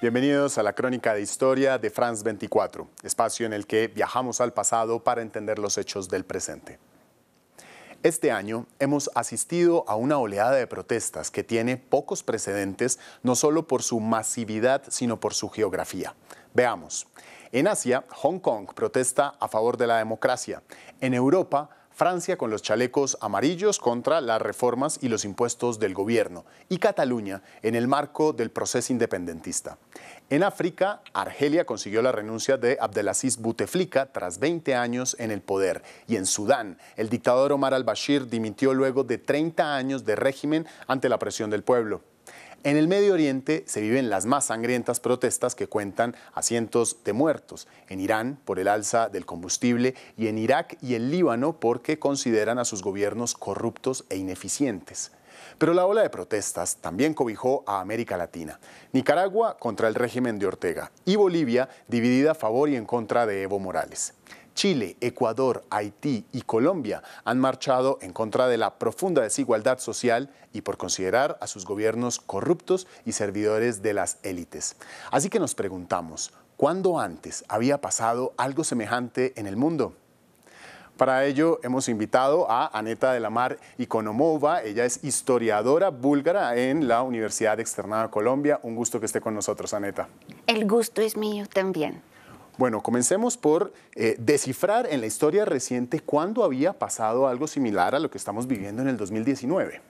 Bienvenidos a la crónica de historia de France 24, espacio en el que viajamos al pasado para entender los hechos del presente. Este año hemos asistido a una oleada de protestas que tiene pocos precedentes, no solo por su masividad, sino por su geografía. Veamos. En Asia, Hong Kong protesta a favor de la democracia. En Europa, Francia con los chalecos amarillos contra las reformas y los impuestos del gobierno y Cataluña en el marco del proceso independentista. En África, Argelia consiguió la renuncia de Abdelaziz Bouteflika tras 20 años en el poder y en Sudán, el dictador Omar al-Bashir dimitió luego de 30 años de régimen ante la presión del pueblo. En el Medio Oriente se viven las más sangrientas protestas que cuentan a cientos de muertos, en Irán por el alza del combustible y en Irak y el Líbano porque consideran a sus gobiernos corruptos e ineficientes. Pero la ola de protestas también cobijó a América Latina. Nicaragua contra el régimen de Ortega y Bolivia dividida a favor y en contra de Evo Morales. Chile, Ecuador, Haití y Colombia han marchado en contra de la profunda desigualdad social y por considerar a sus gobiernos corruptos y servidores de las élites. Así que nos preguntamos, ¿cuándo antes había pasado algo semejante en el mundo? Para ello hemos invitado a Aneta de la Mar Iconomova. Ella es historiadora búlgara en la Universidad Externada de Colombia. Un gusto que esté con nosotros, Aneta. El gusto es mío también. Bueno, comencemos por eh, descifrar en la historia reciente cuándo había pasado algo similar a lo que estamos viviendo en el 2019.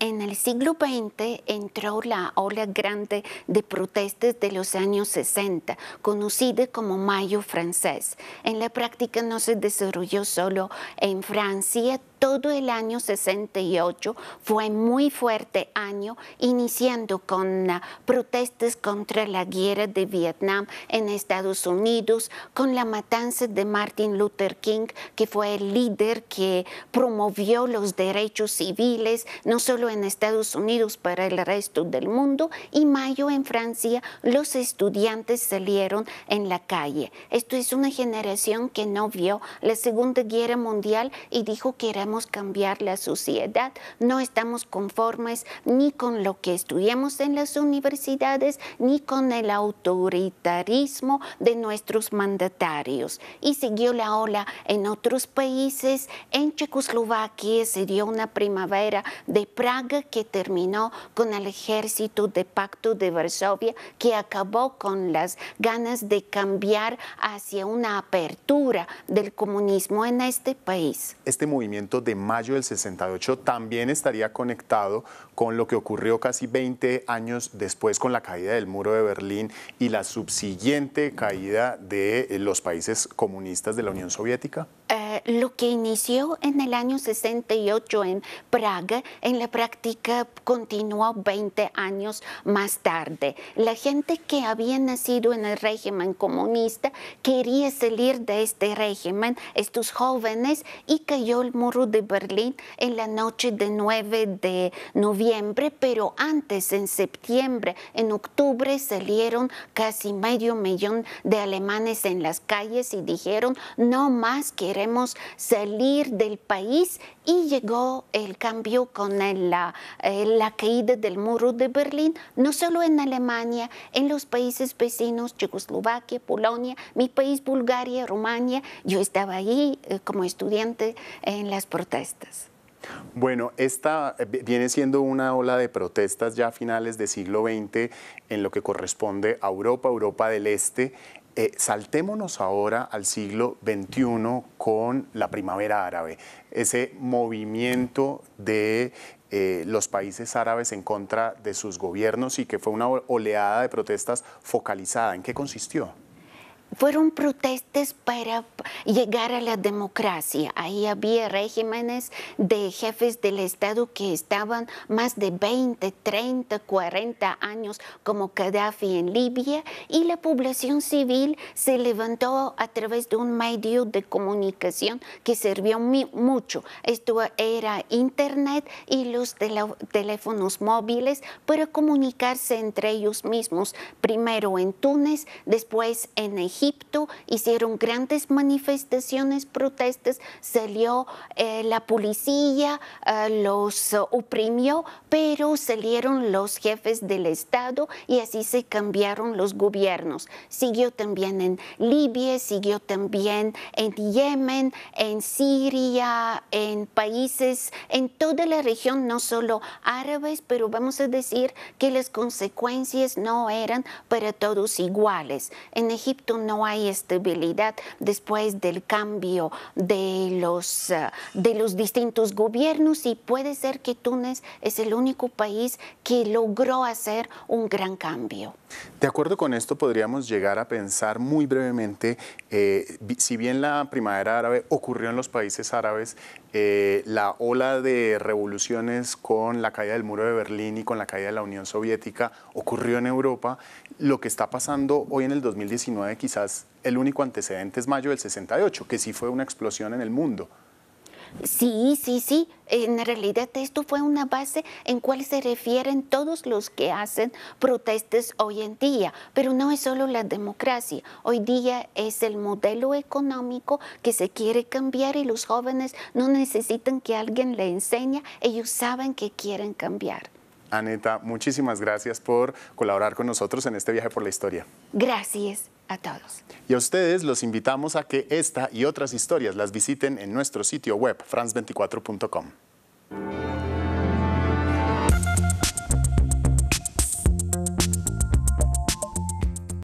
En el siglo XX entró la ola grande de protestas de los años 60, conocida como Mayo francés. En la práctica no se desarrolló solo en Francia, todo el año 68 fue muy fuerte año, iniciando con ah, protestas contra la guerra de Vietnam en Estados Unidos, con la matanza de Martin Luther King, que fue el líder que promovió los derechos civiles, no solo en Estados Unidos, para el resto del mundo, y mayo en Francia los estudiantes salieron en la calle. Esto es una generación que no vio la Segunda Guerra Mundial y dijo queremos cambiar la sociedad, no estamos conformes ni con lo que estudiamos en las universidades, ni con el autoritarismo de nuestros mandatarios. Y siguió la ola en otros países, en Checoslovaquia se dio una primavera de Praga que terminó con el ejército de pacto de Varsovia que acabó con las ganas de cambiar hacia una apertura del comunismo en este país. Este movimiento de mayo del 68 también estaría conectado con lo que ocurrió casi 20 años después con la caída del muro de Berlín y la subsiguiente caída de los países comunistas de la Unión Soviética. Eh, lo que inició en el año 68 en Praga, en la práctica continuó 20 años más tarde. La gente que había nacido en el régimen comunista quería salir de este régimen, estos jóvenes, y cayó el muro de Berlín en la noche de 9 de noviembre, pero antes, en septiembre, en octubre, salieron casi medio millón de alemanes en las calles y dijeron, no más queremos salir del país y llegó el cambio con eh, la, caída del muro de Berlín, no solo en Alemania, en los países vecinos, Checoslovaquia, Polonia, mi país, Bulgaria, Rumania. Yo estaba ahí eh, como estudiante en las protestas. Bueno, esta eh, viene siendo una ola de protestas ya a finales del siglo XX en lo que corresponde a Europa, Europa del Este, eh, saltémonos ahora al siglo XXI con la primavera árabe, ese movimiento de eh, los países árabes en contra de sus gobiernos y que fue una oleada de protestas focalizada. ¿En qué consistió? fueron protestas para llegar a la democracia. Ahí había regímenes de jefes del Estado que estaban más de 20, 30, 40 años como Gaddafi en Libia y la población civil se levantó a través de un medio de comunicación que sirvió mucho. Esto era Internet y los teléfonos móviles para comunicarse entre ellos mismos, primero en Túnez, después en Egipto Egipto, hicieron grandes manifestaciones, protestas, salió eh, la policía, eh, los oprimió, pero salieron los jefes del Estado y así se cambiaron los gobiernos. Siguió también en Libia, siguió también en Yemen, en Siria, en países, en toda la región, no solo árabes, pero vamos a decir que las consecuencias no eran para todos iguales. En Egipto no hay estabilidad después del cambio de los, eh, de los distintos gobiernos y puede ser que Túnez es el único país que logró hacer un gran cambio. De acuerdo con esto, podríamos llegar a pensar muy brevemente, eh, si bien la primavera árabe ocurrió en los países árabes, eh, la ola de revoluciones con la caída del muro de Berlín y con la caída de la Unión Soviética ocurrió en Europa. Lo que está pasando hoy en el 2019 quizás el único antecedente es mayo del 68, que sí fue una explosión en el mundo. Sí, sí, sí. En realidad esto fue una base en cual se refieren todos los que hacen protestas hoy en día, pero no es solo la democracia. Hoy día es el modelo económico que se quiere cambiar y los jóvenes no necesitan que alguien le enseñe, ellos saben que quieren cambiar. Aneta, muchísimas gracias por colaborar con nosotros en este viaje por la historia. Gracias a todos. Y a ustedes los invitamos a que esta y otras historias las visiten en nuestro sitio web france24.com.